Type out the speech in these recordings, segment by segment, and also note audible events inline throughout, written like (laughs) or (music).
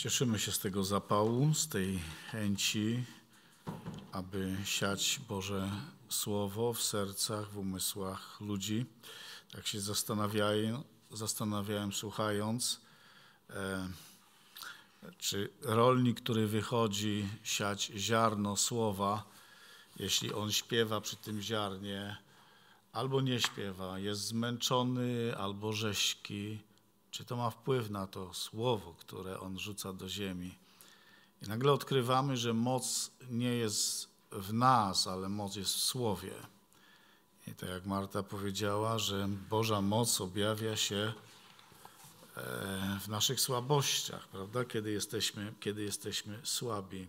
Cieszymy się z tego zapału, z tej chęci, aby siać Boże Słowo w sercach, w umysłach ludzi. Tak się zastanawiałem, zastanawiałem słuchając, e, czy rolnik, który wychodzi siać ziarno słowa, jeśli on śpiewa przy tym ziarnie, albo nie śpiewa, jest zmęczony, albo rześki, czy to ma wpływ na to słowo, które on rzuca do ziemi. I nagle odkrywamy, że moc nie jest w nas, ale moc jest w słowie. I tak jak Marta powiedziała, że Boża moc objawia się e, w naszych słabościach, prawda? Kiedy jesteśmy, kiedy jesteśmy słabi.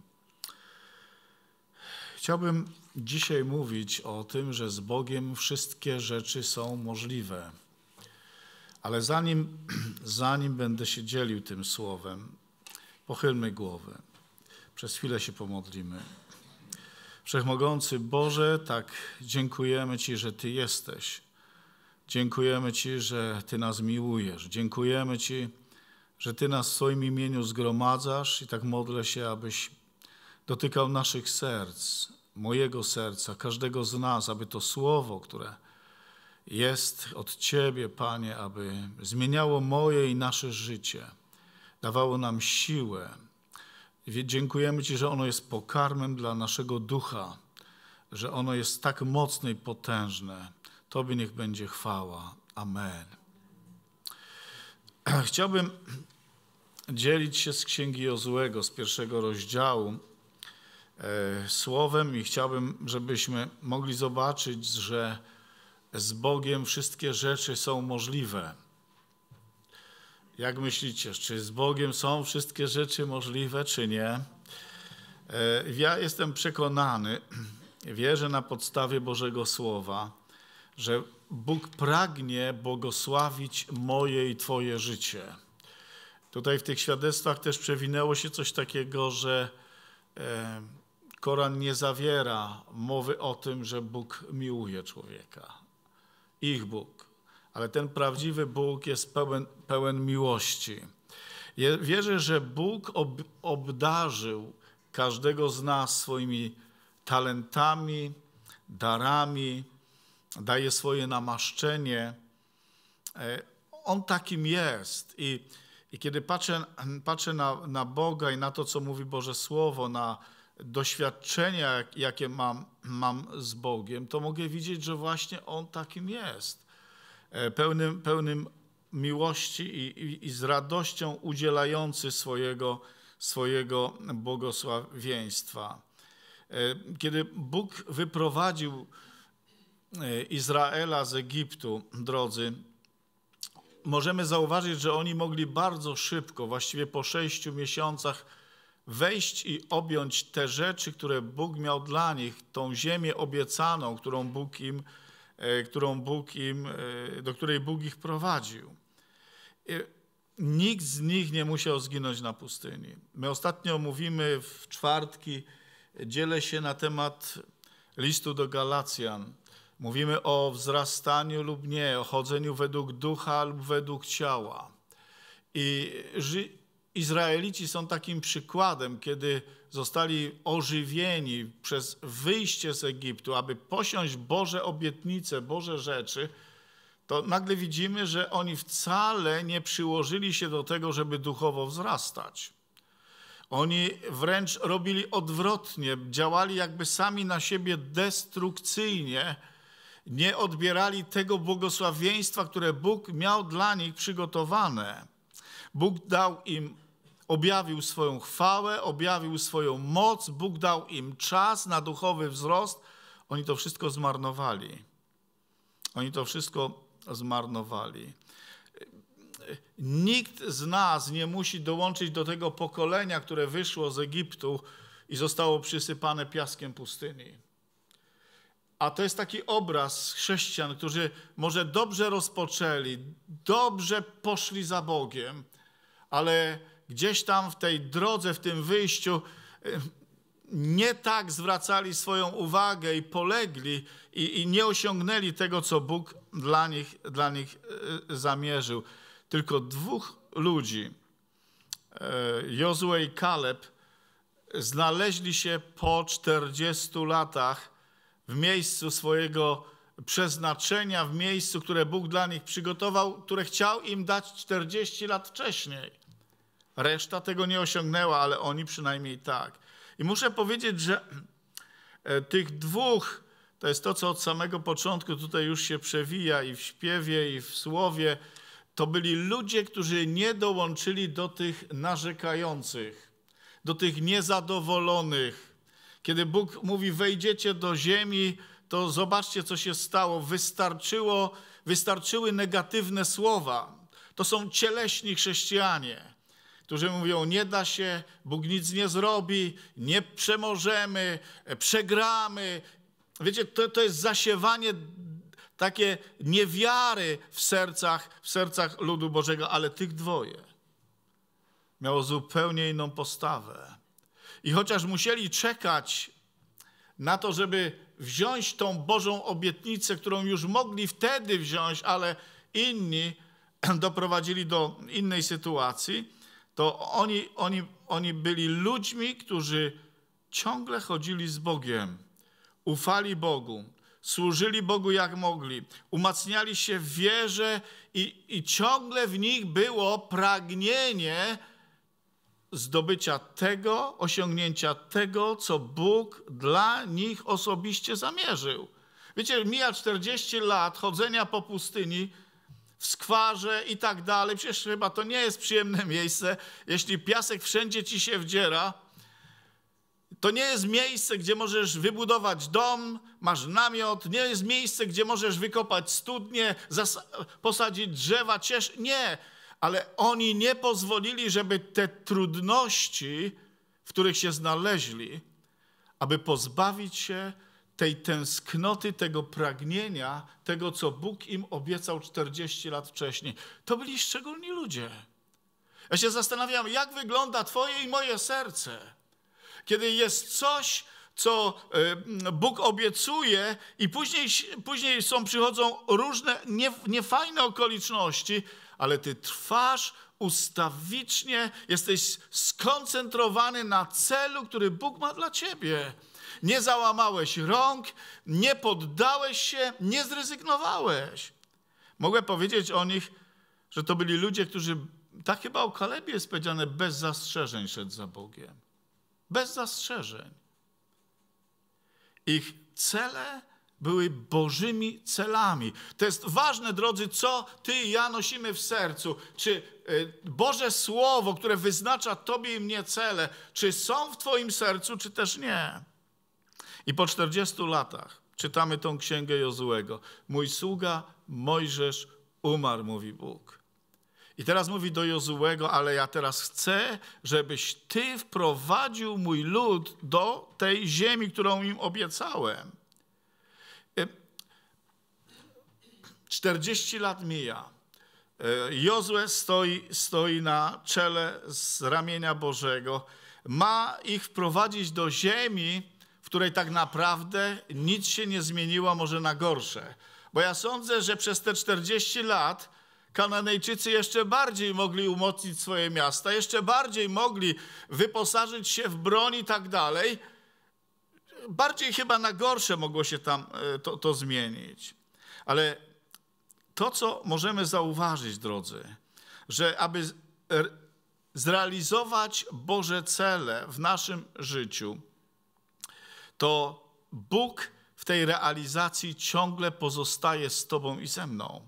Chciałbym dzisiaj mówić o tym, że z Bogiem wszystkie rzeczy są możliwe. Ale zanim, (clears throat) zanim będę się dzielił tym słowem, pochylmy głowę. Przez chwilę się pomodlimy. Wszechmogący Boże, tak dziękujemy Ci, że Ty jesteś. Dziękujemy Ci, że Ty nas miłujesz. Dziękujemy Ci, że Ty nas w swoim imieniu zgromadzasz i tak modlę się, abyś dotykał naszych serc, mojego serca, każdego z nas, aby to słowo, które jest od Ciebie, Panie, aby zmieniało moje i nasze życie, dawało nam siłę. Dziękujemy Ci, że ono jest pokarmem dla naszego ducha, że ono jest tak mocne i potężne. Tobie niech będzie chwała. Amen. (clears throat) Chciałbym dzielić się z Księgi Jozłego, z pierwszego rozdziału, e, słowem i chciałbym, żebyśmy mogli zobaczyć, że z Bogiem wszystkie rzeczy są możliwe. Jak myślicie, czy z Bogiem są wszystkie rzeczy możliwe, czy nie? E, ja jestem przekonany, (clears throat) wierzę na podstawie Bożego Słowa, że Bóg pragnie błogosławić moje i Twoje życie. Tutaj w tych świadectwach też przewinęło się coś takiego, że e, Koran nie zawiera mowy o tym, że Bóg miłuje człowieka ich Bóg. Ale ten prawdziwy Bóg jest pełen, pełen miłości. wierzę, że Bóg ob, obdarzył każdego z nas swoimi talentami, darami, daje swoje namaszczenie. E, on takim jest. I, i kiedy patrzę, patrzę na, na Boga i na to, co mówi Boże Słowo, na doświadczenia, jakie mam mam z Bogiem, to mogę widzieć, że właśnie On takim jest. E, pełnym, pełnym miłości i, i, i z radością udzielający swojego, swojego błogosławieństwa. E, kiedy Bóg wyprowadził e, Izraela z Egiptu, drodzy, możemy zauważyć, że oni mogli bardzo szybko, właściwie po sześciu miesiącach, wejść i objąć te rzeczy, które Bóg miał dla nich, tą ziemię obiecaną, którą Bóg im, e, którą Bóg im, e, do której Bóg ich prowadził. E, nikt z nich nie musiał zginąć na pustyni. My ostatnio mówimy w czwartki, dzielę się na temat listu do Galacjan. Mówimy o wzrastaniu lub nie, o chodzeniu według ducha lub według ciała. I Izraelici są takim przykładem, kiedy zostali ożywieni przez wyjście z Egiptu, aby posiąść Boże obietnice, Boże rzeczy, to nagle widzimy, że oni wcale nie przyłożyli się do tego, żeby duchowo wzrastać. Oni wręcz robili odwrotnie, działali jakby sami na siebie destrukcyjnie, nie odbierali tego błogosławieństwa, które Bóg miał dla nich przygotowane. Bóg dał im, objawił swoją chwałę, objawił swoją moc, Bóg dał im czas na duchowy wzrost. Oni to wszystko zmarnowali. Oni to wszystko zmarnowali. Nikt z nas nie musi dołączyć do tego pokolenia, które wyszło z Egiptu i zostało przysypane piaskiem pustyni. A to jest taki obraz chrześcijan, którzy może dobrze rozpoczęli, dobrze poszli za Bogiem, ale gdzieś tam w tej drodze, w tym wyjściu, nie tak zwracali swoją uwagę i polegli i, i nie osiągnęli tego, co Bóg dla nich, dla nich e, zamierzył. Tylko dwóch ludzi, e, Jozue i Kaleb, znaleźli się po 40 latach w miejscu swojego przeznaczenia, w miejscu, które Bóg dla nich przygotował, które chciał im dać 40 lat wcześniej. Reszta tego nie osiągnęła, ale oni przynajmniej tak. I muszę powiedzieć, że (clears throat) e, tych dwóch, to jest to, co od samego początku tutaj już się przewija i w śpiewie, i w słowie, to byli ludzie, którzy nie dołączyli do tych narzekających, do tych niezadowolonych. Kiedy Bóg mówi: Wejdziecie do ziemi, to zobaczcie, co się stało. Wystarczyło, wystarczyły negatywne słowa. To są cieleśni chrześcijanie którzy mówią: Nie da się, Bóg nic nie zrobi, nie przemożemy, przegramy. Wiecie, to, to jest zasiewanie takie niewiary w sercach, w sercach ludu Bożego, ale tych dwoje miało zupełnie inną postawę. I chociaż musieli czekać na to, żeby wziąć tą Bożą obietnicę, którą już mogli wtedy wziąć, ale inni (clears throat) doprowadzili do innej sytuacji, to oni, oni, oni byli ludźmi, którzy ciągle chodzili z Bogiem, ufali Bogu, służyli Bogu jak mogli, umacniali się w wierze i, i ciągle w nich było pragnienie zdobycia tego, osiągnięcia tego, co Bóg dla nich osobiście zamierzył. Wiecie, mija 40 lat chodzenia po pustyni, w skwarze i tak dalej. Przecież chyba to nie jest przyjemne (laughs) miejsce. Jeśli piasek wszędzie ci się wdziera, to nie jest miejsce, gdzie możesz wybudować dom, masz namiot, nie jest miejsce, gdzie możesz wykopać studnie, posadzić drzewa, ciesz. Nie, ale oni nie pozwolili, żeby te trudności, w których się znaleźli, aby pozbawić się tej tęsknoty, tego pragnienia, tego, co Bóg im obiecał 40 lat wcześniej. To byli szczególni ludzie. Ja się zastanawiam, jak wygląda Twoje i moje serce, kiedy jest coś, co Bóg obiecuje, i później, później są, przychodzą różne nie, niefajne okoliczności, ale Ty trwasz ustawicznie, jesteś skoncentrowany na celu, który Bóg ma dla Ciebie nie załamałeś rąk, nie poddałeś się, nie zrezygnowałeś. Mogę powiedzieć o nich, że to byli ludzie, którzy, tak chyba o Kalebie jest powiedziane, bez zastrzeżeń szedł za Bogiem. Bez zastrzeżeń. Ich cele były bożymi celami. To jest ważne, drodzy, co ty i ja nosimy w sercu. Czy e, Boże Słowo, które wyznacza tobie i mnie cele, czy są w twoim sercu, czy też nie. I po 40 latach czytamy tą księgę Jozuego. Mój sługa Mojżesz umarł, mówi Bóg. I teraz mówi do Jozuego, ale ja teraz chcę, żebyś ty wprowadził mój lud do tej ziemi, którą im obiecałem. 40 lat mija. E, Jozue stoi, stoi na czele z ramienia Bożego. Ma ich wprowadzić do ziemi, której tak naprawdę nic się nie zmieniło, może na gorsze. Bo ja sądzę, że przez te 40 lat Kananejczycy jeszcze bardziej mogli umocnić swoje miasta, jeszcze bardziej mogli wyposażyć się w broń i tak dalej. Bardziej chyba na gorsze mogło się tam e, to, to zmienić. Ale to, co możemy zauważyć, drodzy, że aby zrealizować Boże cele w naszym życiu, to Bóg w tej realizacji ciągle pozostaje z Tobą i ze mną.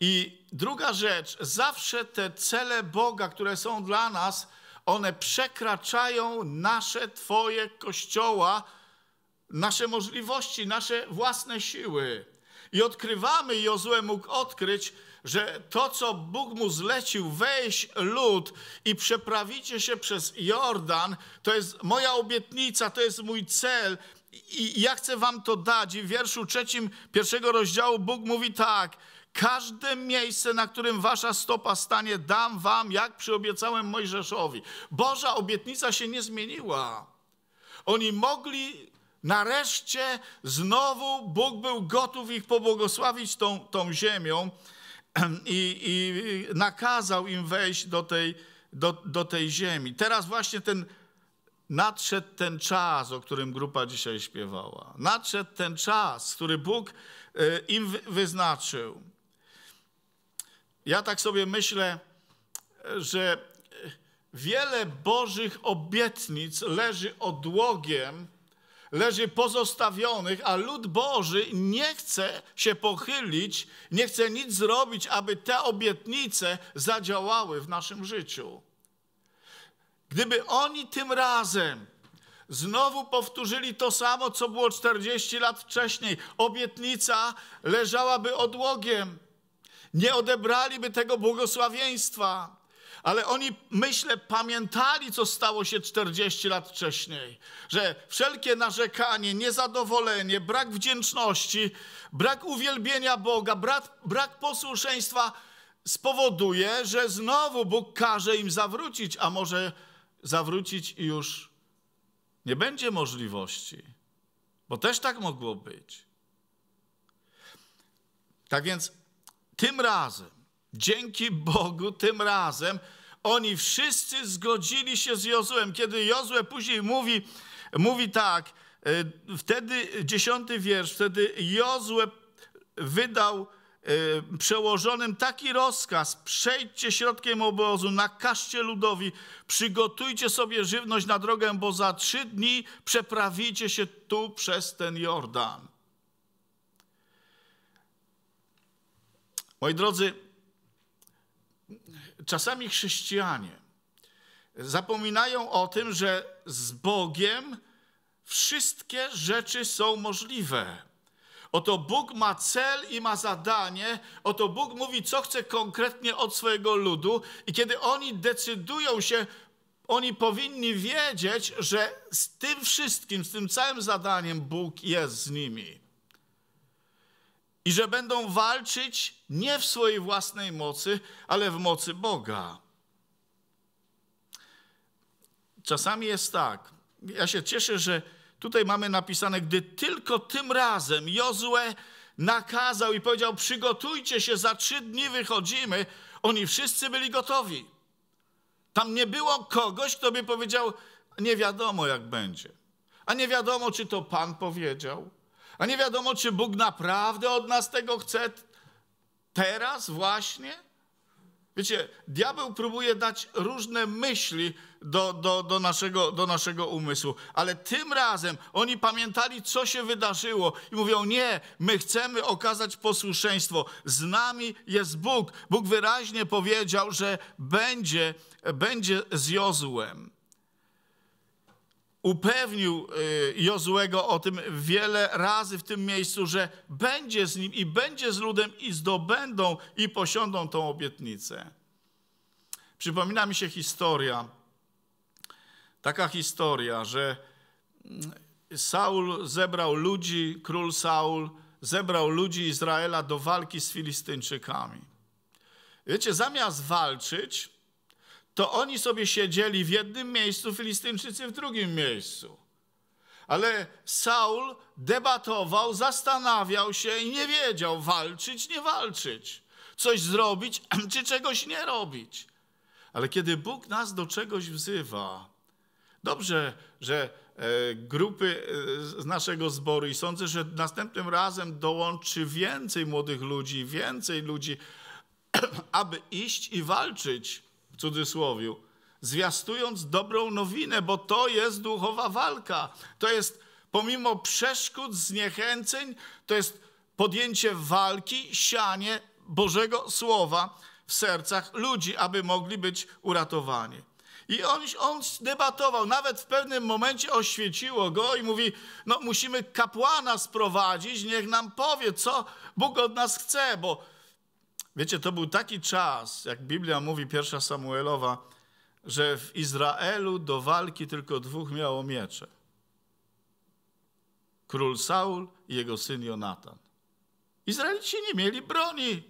I druga rzecz, zawsze te cele Boga, które są dla nas, one przekraczają nasze, Twoje kościoła, nasze możliwości, nasze własne siły. I odkrywamy, Jozue mógł odkryć, że to, co Bóg mu zlecił, weź lud i przeprawicie się przez Jordan, to jest moja obietnica, to jest mój cel. I ja chcę wam to dać. I w wierszu trzecim pierwszego rozdziału Bóg mówi tak. Każde miejsce, na którym wasza stopa stanie, dam wam, jak przyobiecałem Mojżeszowi. Boża obietnica się nie zmieniła. Oni mogli nareszcie, znowu Bóg był gotów ich pobłogosławić tą, tą ziemią. (clears throat) i, i nakazał im wejść do tej, do, do tej ziemi. Teraz właśnie ten nadszedł ten czas, o którym grupa dzisiaj śpiewała. Nadszedł ten czas, który Bóg y, im wyznaczył. Ja tak sobie myślę, że wiele Bożych obietnic leży odłogiem leży pozostawionych, a lud Boży nie chce się pochylić, nie chce nic zrobić, aby te obietnice zadziałały w naszym życiu. Gdyby oni tym razem znowu powtórzyli to samo, co było 40 lat wcześniej, obietnica leżałaby odłogiem. Nie odebraliby tego błogosławieństwa. Ale oni, myślę, pamiętali, co stało się 40 lat wcześniej, że wszelkie narzekanie, niezadowolenie, brak wdzięczności, brak uwielbienia Boga, brak, brak posłuszeństwa spowoduje, że znowu Bóg każe im zawrócić, a może zawrócić i już nie będzie możliwości, bo też tak mogło być. Tak więc tym razem, dzięki Bogu, tym razem oni wszyscy zgodzili się z Jozłem. Kiedy Jozue później mówi, mówi tak, y, wtedy, dziesiąty wiersz, wtedy Jozue wydał y, przełożonym taki rozkaz: przejdźcie środkiem obozu, nakażcie ludowi, przygotujcie sobie żywność na drogę, bo za trzy dni przeprawicie się tu przez ten Jordan. Moi drodzy, czasami chrześcijanie zapominają o tym, że z Bogiem wszystkie rzeczy są możliwe. Oto Bóg ma cel i ma zadanie, oto Bóg mówi, co chce konkretnie od swojego ludu, i kiedy oni decydują się, oni powinni wiedzieć, że z tym wszystkim, z tym całym zadaniem Bóg jest z nimi i że będą walczyć nie w swojej własnej mocy, ale w mocy Boga. Czasami jest tak. Ja się cieszę, że tutaj mamy napisane, gdy tylko tym razem Jozue nakazał i powiedział: Przygotujcie się, za trzy dni wychodzimy. Oni wszyscy byli gotowi. Tam nie było kogoś, kto by powiedział: Nie wiadomo, jak będzie. A nie wiadomo, czy to Pan powiedział, a nie wiadomo, czy Bóg naprawdę od nas tego chce teraz właśnie. Wiecie, diabeł próbuje dać różne myśli do, do, do, naszego, do naszego umysłu, ale tym razem oni pamiętali, co się wydarzyło i mówią: Nie, my chcemy okazać posłuszeństwo. Z nami jest Bóg. Bóg wyraźnie powiedział, że będzie, będzie z Jozłem upewnił y, Jozłego o tym wiele razy w tym miejscu, że będzie z nim i będzie z ludem i zdobędą i posiądą tą obietnicę. Przypomina mi się historia, taka historia, że mm, Saul zebrał ludzi, król Saul zebrał ludzi Izraela do walki z Filistyńczykami. Wiecie, zamiast walczyć, to oni sobie siedzieli w jednym miejscu, Filistyńczycy w drugim miejscu. Ale Saul debatował, zastanawiał się i nie wiedział walczyć, nie walczyć, coś zrobić (clears throat) czy czegoś nie robić. Ale kiedy Bóg nas do czegoś wzywa, dobrze, że e, grupy e, z naszego zboru i sądzę, że następnym razem dołączy więcej młodych ludzi, więcej ludzi, (clears throat) aby iść i walczyć w cudzysłowie, zwiastując dobrą nowinę, bo to jest duchowa walka. To jest pomimo przeszkód, zniechęceń, to jest podjęcie walki, sianie Bożego Słowa w sercach ludzi, aby mogli być uratowani. I on, on debatował, nawet w pewnym momencie oświeciło go i mówi: No, musimy kapłana sprowadzić, niech nam powie, co Bóg od nas chce, bo Wiecie, to był taki czas, jak Biblia mówi, pierwsza Samuelowa, że w Izraelu do walki tylko dwóch miało miecze. Król Saul i jego syn Jonatan. Izraelici nie mieli broni.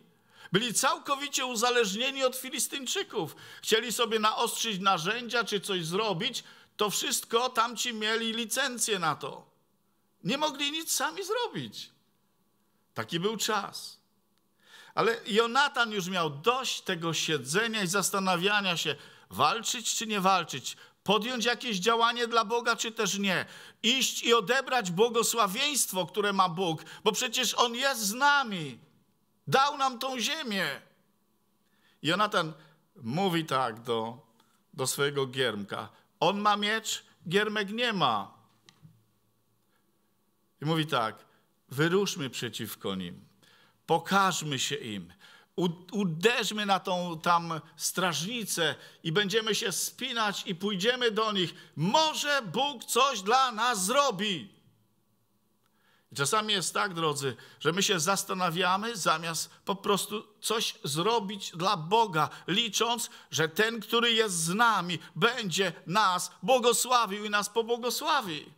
Byli całkowicie uzależnieni od Filistyńczyków. Chcieli sobie naostrzyć narzędzia czy coś zrobić, to wszystko tamci mieli licencję na to. Nie mogli nic sami zrobić. Taki był czas. Ale Jonatan już miał dość tego siedzenia i zastanawiania się, walczyć czy nie walczyć, podjąć jakieś działanie dla Boga czy też nie, iść i odebrać błogosławieństwo, które ma Bóg, bo przecież On jest z nami, dał nam tą ziemię. Jonatan mówi tak do, do swojego giermka: On ma miecz, giermek nie ma. I mówi tak: Wyruszmy przeciwko nim. Pokażmy się im. Uderzmy na tą tam strażnicę i będziemy się spinać i pójdziemy do nich. Może Bóg coś dla nas zrobi. Czasami jest tak, drodzy, że my się zastanawiamy, zamiast po prostu coś zrobić dla Boga, licząc, że ten, który jest z nami, będzie nas błogosławił i nas pobłogosławi.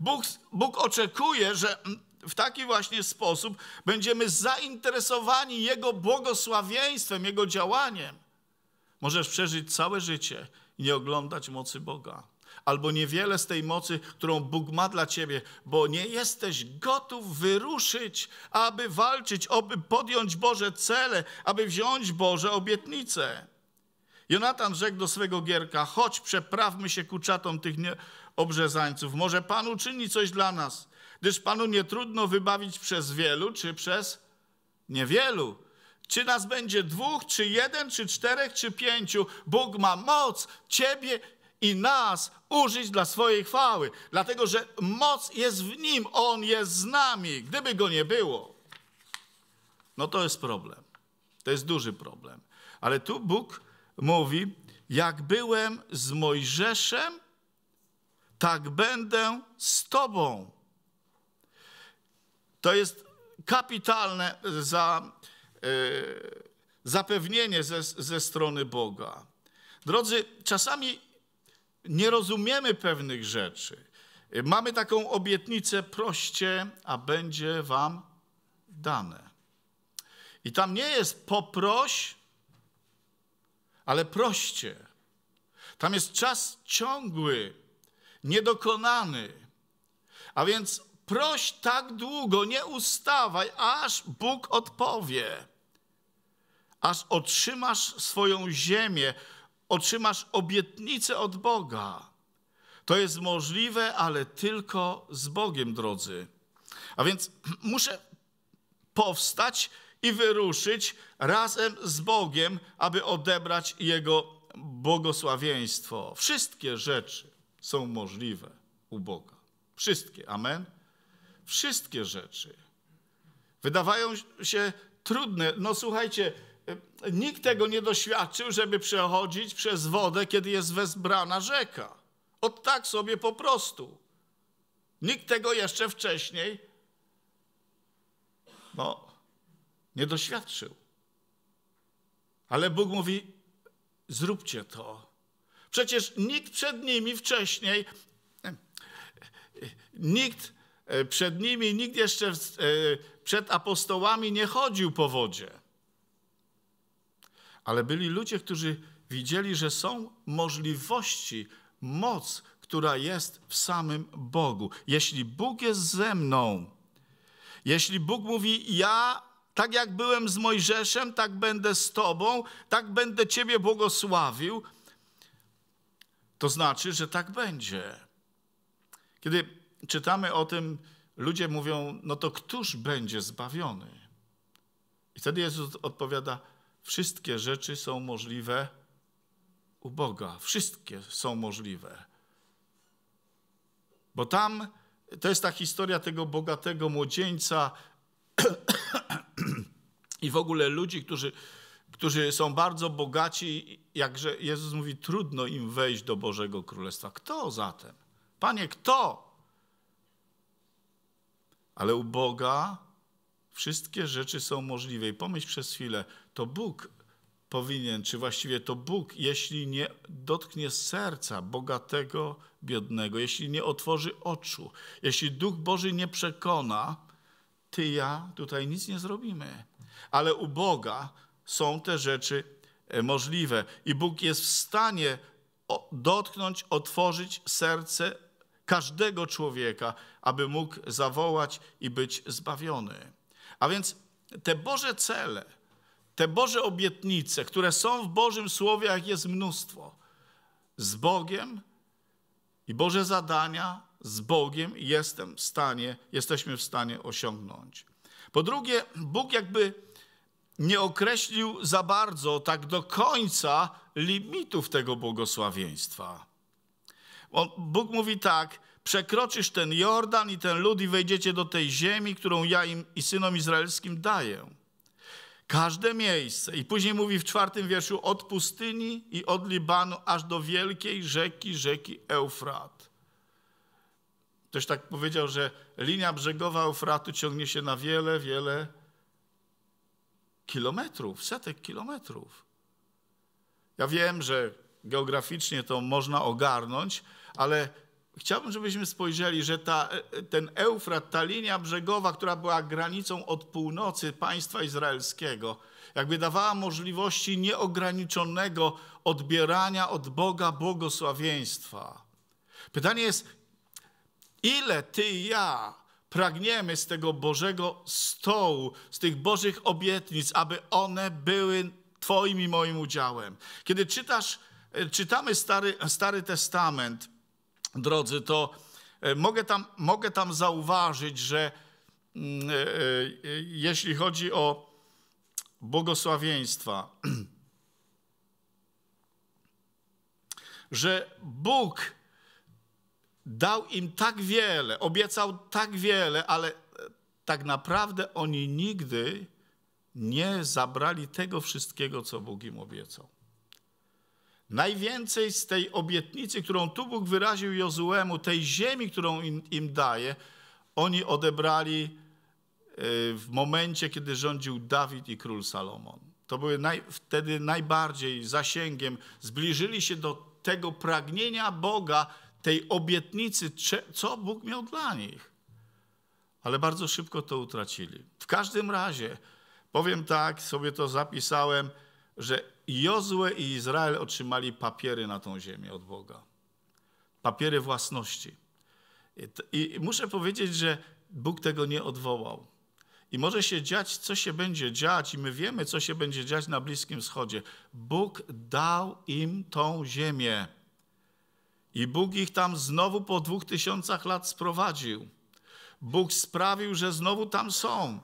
Bóg, Bóg oczekuje, że w taki właśnie sposób będziemy zainteresowani Jego błogosławieństwem, Jego działaniem. Możesz przeżyć całe życie i nie oglądać mocy Boga, albo niewiele z tej mocy, którą Bóg ma dla ciebie, bo nie jesteś gotów wyruszyć, aby walczyć, aby podjąć Boże cele, aby wziąć Boże obietnice. Jonatan rzekł do swego Gierka, chodź, przeprawmy się ku czatom tych obrzezańców, może Pan uczyni coś dla nas gdyż Panu nie trudno wybawić przez wielu czy przez niewielu. Czy nas będzie dwóch, czy jeden, czy czterech, czy pięciu, Bóg ma moc Ciebie i nas użyć dla swojej chwały, dlatego że moc jest w Nim, On jest z nami. Gdyby Go nie było, no to jest problem. To jest duży problem. Ale tu Bóg mówi, jak byłem z Mojżeszem, tak będę z Tobą. To jest kapitalne e, za, e, zapewnienie ze, ze strony Boga. Drodzy, czasami nie rozumiemy pewnych rzeczy. Mamy taką obietnicę, proście, a będzie wam dane. I tam nie jest poproś, ale proście. Tam jest czas ciągły, niedokonany. A więc Proś tak długo, nie ustawaj, aż Bóg odpowie, aż otrzymasz swoją ziemię, otrzymasz obietnicę od Boga. To jest możliwe, ale tylko z Bogiem, drodzy. A więc (clears throat) muszę powstać i wyruszyć razem z Bogiem, aby odebrać Jego błogosławieństwo. Wszystkie rzeczy są możliwe u Boga. Wszystkie. Amen wszystkie rzeczy wydawają się trudne. No słuchajcie, e, nikt tego nie doświadczył, żeby przechodzić przez wodę, kiedy jest wezbrana rzeka. Od tak sobie po prostu. Nikt tego jeszcze wcześniej no, nie doświadczył. Ale Bóg mówi: zróbcie to. Przecież nikt przed nimi wcześniej, e, e, nikt E, przed nimi nikt jeszcze e, przed apostołami nie chodził po wodzie. Ale byli ludzie, którzy widzieli, że są możliwości, moc, która jest w samym Bogu. Jeśli Bóg jest ze mną, jeśli Bóg mówi: Ja, tak jak byłem z Mojżeszem, tak będę z Tobą, tak będę Ciebie błogosławił, to znaczy, że tak będzie. Kiedy czytamy o tym, ludzie mówią, no to któż będzie zbawiony? I wtedy Jezus odpowiada, wszystkie rzeczy są możliwe u Boga. Wszystkie są możliwe. Bo tam to jest ta historia tego bogatego młodzieńca (clears throat) i w ogóle ludzi, którzy, którzy są bardzo bogaci, jakże Jezus mówi, trudno im wejść do Bożego Królestwa. Kto zatem? Panie, kto? ale u Boga wszystkie rzeczy są możliwe. I pomyśl przez chwilę, to Bóg powinien, czy właściwie to Bóg, jeśli nie dotknie serca bogatego, biednego, jeśli nie otworzy oczu, jeśli Duch Boży nie przekona, ty, ja tutaj nic nie zrobimy. Ale u Boga są te rzeczy e, możliwe i Bóg jest w stanie dotknąć, otworzyć serce każdego człowieka, aby mógł zawołać i być zbawiony. A więc te Boże cele, te Boże obietnice, które są w Bożym Słowie, jak jest mnóstwo, z Bogiem i Boże zadania z Bogiem jestem w stanie, jesteśmy w stanie osiągnąć. Po drugie, Bóg jakby nie określił za bardzo, tak do końca, limitów tego błogosławieństwa. Bóg mówi tak, przekroczysz ten Jordan i ten lud i wejdziecie do tej ziemi, którą ja im i synom izraelskim daję. Każde miejsce. I później mówi w czwartym wierszu od pustyni i od Libanu aż do wielkiej rzeki, rzeki Eufrat. Ktoś tak powiedział, że linia brzegowa Eufratu ciągnie się na wiele, wiele kilometrów, setek kilometrów. Ja wiem, że geograficznie to można ogarnąć, ale chciałbym, żebyśmy spojrzeli, że ta, e, e, ten Eufrat, ta linia brzegowa, która była granicą od północy państwa izraelskiego, jakby dawała możliwości nieograniczonego odbierania od Boga błogosławieństwa. Pytanie jest, ile ty i ja pragniemy z tego Bożego stołu, z tych Bożych obietnic, aby one były Twoim i moim udziałem. Kiedy czytasz, e, czytamy Stary, Stary Testament, drodzy, to e, mogę tam, mogę tam zauważyć, że mm, e, e, jeśli chodzi o błogosławieństwa, (clears throat) że Bóg dał im tak wiele, obiecał tak wiele, ale tak naprawdę oni nigdy nie zabrali tego wszystkiego, co Bóg im obiecał. Najwięcej z tej obietnicy, którą tu Bóg wyraził Jozuemu, tej ziemi, którą im, im daje, oni odebrali e, w momencie, kiedy rządził Dawid i król Salomon. To były naj, wtedy najbardziej zasięgiem, zbliżyli się do tego pragnienia Boga, tej obietnicy, co Bóg miał dla nich. Ale bardzo szybko to utracili. W każdym razie, powiem tak, sobie to zapisałem, że Jozue i Izrael otrzymali papiery na tą ziemię od Boga. Papiery własności. I muszę powiedzieć, że Bóg tego nie odwołał. I może się dziać, co się będzie dziać, i my wiemy, co się będzie dziać na Bliskim Wschodzie. Bóg dał im tą ziemię. I Bóg ich tam znowu po dwóch tysiącach lat sprowadził. Bóg sprawił, że znowu tam są.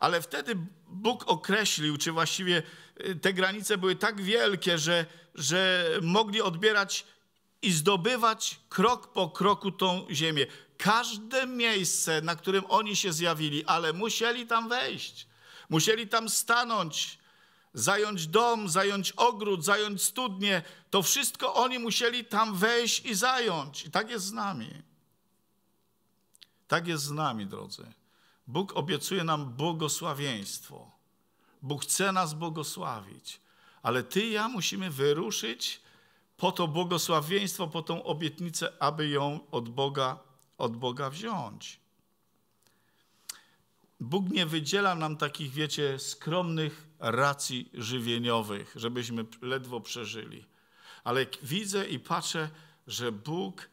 Ale wtedy Bóg określił, czy właściwie y, te granice były tak wielkie, że, że mogli odbierać i zdobywać krok po kroku tą ziemię. Każde miejsce, na którym oni się zjawili, ale musieli tam wejść, musieli tam stanąć, zająć dom, zająć ogród, zająć studnie. To wszystko oni musieli tam wejść i zająć. I tak jest z nami. Tak jest z nami, drodzy. Bóg obiecuje nam błogosławieństwo. Bóg chce nas błogosławić, ale ty i ja musimy wyruszyć po to błogosławieństwo, po tą obietnicę, aby ją od Boga, od Boga wziąć. Bóg nie wydziela nam takich, wiecie, skromnych racji żywieniowych, żebyśmy ledwo przeżyli. Ale widzę i patrzę, że Bóg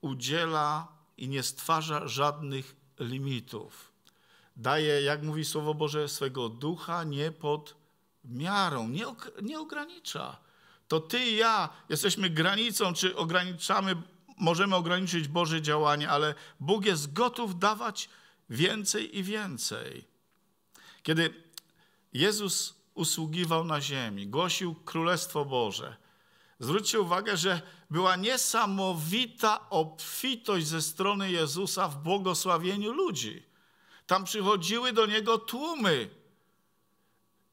udziela i nie stwarza żadnych limitów. Daje, jak mówi Słowo Boże, swego ducha nie pod miarą, nie, nie ogranicza. To ty i ja jesteśmy granicą, czy ograniczamy, możemy ograniczyć Boże działanie, ale Bóg jest gotów dawać więcej i więcej. Kiedy Jezus usługiwał na ziemi, głosił Królestwo Boże, zwróćcie uwagę, że była niesamowita obfitość ze strony Jezusa w błogosławieniu ludzi. Tam przychodziły do niego tłumy,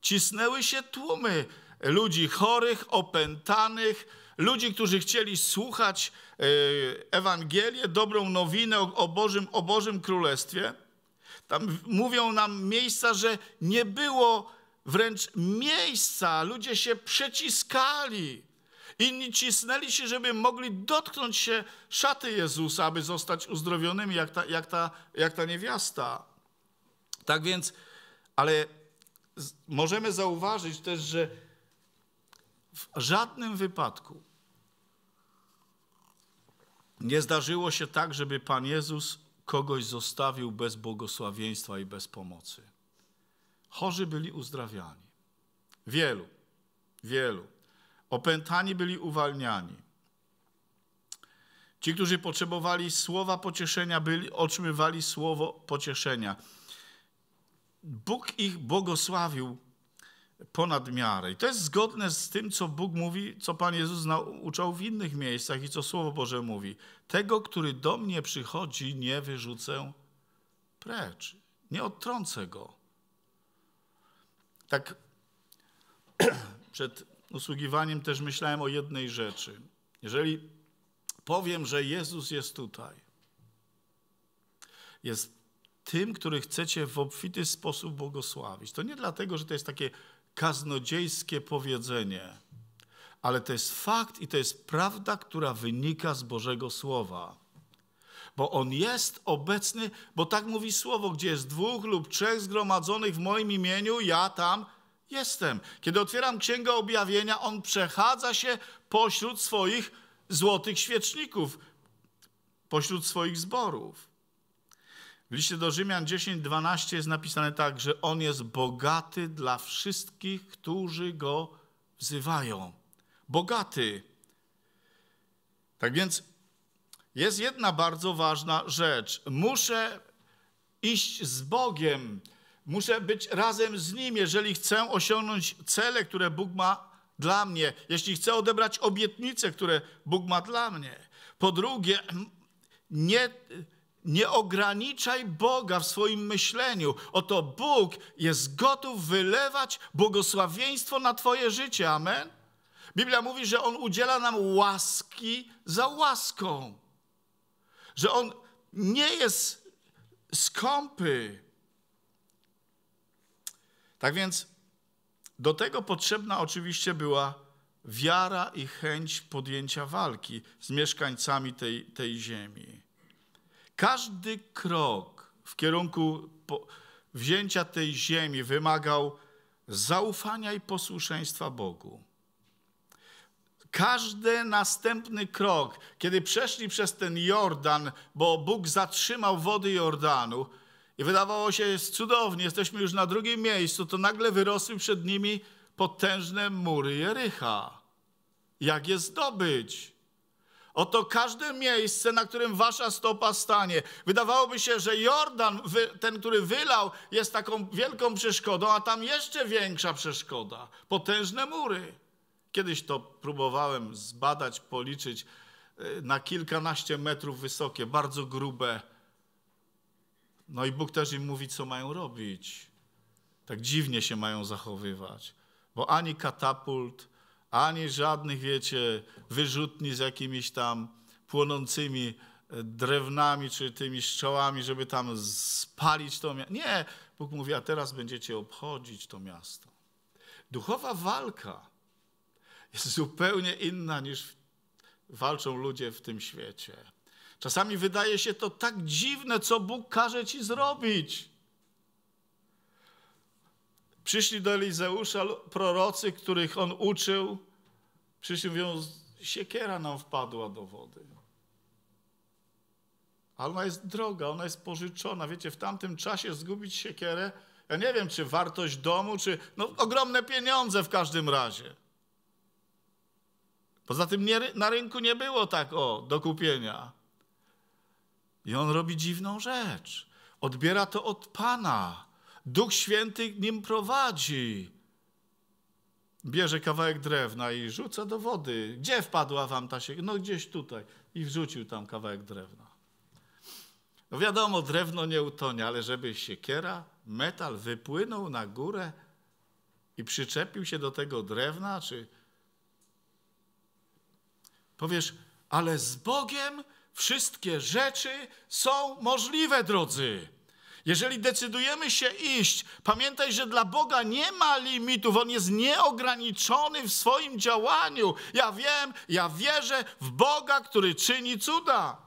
cisnęły się tłumy ludzi chorych, opętanych, ludzi, którzy chcieli słuchać e, Ewangelię, dobrą nowinę o Bożym, o Bożym Królestwie. Tam mówią nam miejsca, że nie było wręcz miejsca, ludzie się przeciskali. Inni cisnęli się, żeby mogli dotknąć się szaty Jezusa, aby zostać uzdrowionymi, jak ta, jak ta, jak ta niewiasta. Tak więc, ale możemy zauważyć też, że w żadnym wypadku nie zdarzyło się tak, żeby Pan Jezus kogoś zostawił bez błogosławieństwa i bez pomocy. Chorzy byli uzdrawiani. Wielu, wielu. Opętani byli uwalniani. Ci, którzy potrzebowali słowa pocieszenia, byli, otrzymywali słowo pocieszenia. Bóg ich błogosławił ponad miarę. I to jest zgodne z tym, co Bóg mówi, co Pan Jezus nauczał w innych miejscach i co Słowo Boże mówi. Tego, który do mnie przychodzi, nie wyrzucę precz. Nie odtrącę go. Tak (clears throat) przed usługiwaniem też myślałem o jednej rzeczy. Jeżeli powiem, że Jezus jest tutaj, jest tym, który chcecie w obfity sposób błogosławić, to nie dlatego, że to jest takie kaznodziejskie powiedzenie, ale to jest fakt i to jest prawda, która wynika z Bożego Słowa. Bo On jest obecny, bo tak mówi Słowo, gdzie jest dwóch lub trzech zgromadzonych w moim imieniu, ja tam jestem. Kiedy otwieram Księgę Objawienia, on przechadza się pośród swoich złotych świeczników, pośród swoich zborów. W liście do Rzymian 10:12 jest napisane tak, że on jest bogaty dla wszystkich, którzy go wzywają. Bogaty. Tak więc jest jedna bardzo ważna rzecz. Muszę iść z Bogiem Muszę być razem z Nim, jeżeli chcę osiągnąć cele, które Bóg ma dla mnie, jeśli chcę odebrać obietnice, które Bóg ma dla mnie. Po drugie, nie, nie ograniczaj Boga w swoim myśleniu. Oto Bóg jest gotów wylewać błogosławieństwo na Twoje życie. Amen. Biblia mówi, że On udziela nam łaski za łaską. Że On nie jest skąpy. Tak więc do tego potrzebna oczywiście była wiara i chęć podjęcia walki z mieszkańcami tej, tej ziemi. Każdy krok w kierunku wzięcia tej ziemi wymagał zaufania i posłuszeństwa Bogu. Każdy następny krok, kiedy przeszli przez ten Jordan, bo Bóg zatrzymał wody Jordanu, i wydawało się, jest cudownie, jesteśmy już na drugim miejscu, to nagle wyrosły przed nimi potężne mury Jericha. Jak je zdobyć? Oto każde miejsce, na którym wasza stopa stanie. Wydawałoby się, że Jordan, ten, który wylał, jest taką wielką przeszkodą, a tam jeszcze większa przeszkoda. Potężne mury. Kiedyś to próbowałem zbadać, policzyć y, na kilkanaście metrów wysokie, bardzo grube no i Bóg też im mówi, co mają robić. Tak dziwnie się mają zachowywać, bo ani katapult, ani żadnych, wiecie, wyrzutni z jakimiś tam płonącymi e, drewnami czy tymi strzałami, żeby tam spalić to miasto. Nie, Bóg mówi, a teraz będziecie obchodzić to miasto. Duchowa walka jest zupełnie inna niż walczą ludzie w tym świecie. Czasami wydaje się to tak dziwne, co Bóg każe ci zrobić. Przyszli do Elizeusza prorocy, których on uczył. Przyszli mówią, siekiera nam wpadła do wody. Ale ona jest droga, ona jest pożyczona. Wiecie, w tamtym czasie zgubić siekierę, ja nie wiem, czy wartość domu, czy no, ogromne pieniądze w każdym razie. Poza tym nie, na rynku nie było tak o do kupienia. I on robi dziwną rzecz. Odbiera to od Pana. Duch Święty nim prowadzi. Bierze kawałek drewna i rzuca do wody. Gdzie wpadła wam ta się? No gdzieś tutaj. I wrzucił tam kawałek drewna. No wiadomo, drewno nie utonie, ale żeby siekiera, metal wypłynął na górę i przyczepił się do tego drewna, czy... Powiesz, ale z Bogiem Wszystkie rzeczy są możliwe, drodzy. Jeżeli decydujemy się iść, pamiętaj, że dla Boga nie ma limitów, On jest nieograniczony w swoim działaniu. Ja wiem, ja wierzę w Boga, który czyni cuda.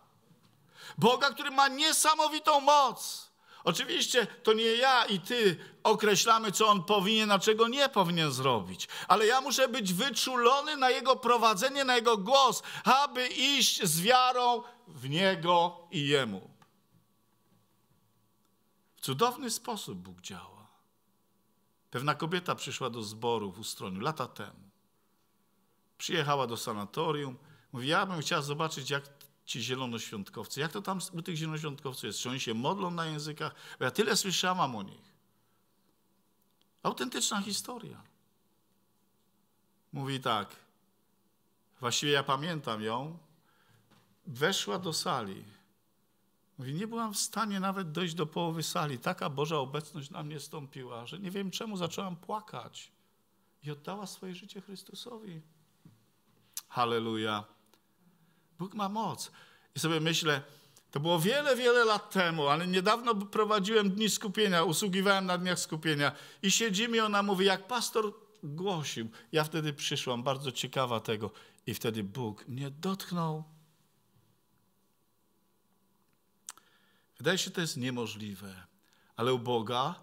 Boga, który ma niesamowitą moc. Oczywiście to nie ja i ty określamy, co on powinien, a czego nie powinien zrobić, ale ja muszę być wyczulony na jego prowadzenie, na jego głos, aby iść z wiarą w niego i jemu. W cudowny sposób Bóg działa. Pewna kobieta przyszła do zboru w Ustroniu lata temu. Przyjechała do sanatorium. Mówi, ja bym chciała zobaczyć, jak ci zielonoświątkowcy, jak to tam u tych zielonoświątkowców jest? Czy oni się modlą na językach? Bo ja tyle słyszałam o nich. Autentyczna historia. Mówi tak, właściwie ja pamiętam ją, weszła do sali. Mówi, nie byłam w stanie nawet dojść do połowy sali. Taka Boża obecność na mnie stąpiła, że nie wiem czemu zaczęłam płakać. I oddała swoje życie Chrystusowi. Halleluja. Bóg ma moc. I sobie myślę, to było wiele, wiele lat temu, ale niedawno prowadziłem dni skupienia, usługiwałem na dniach skupienia i siedzimy i ona mówi, jak pastor głosił. Ja wtedy przyszłam, bardzo ciekawa tego. I wtedy Bóg mnie dotknął. Wydaje się, to jest niemożliwe, ale u Boga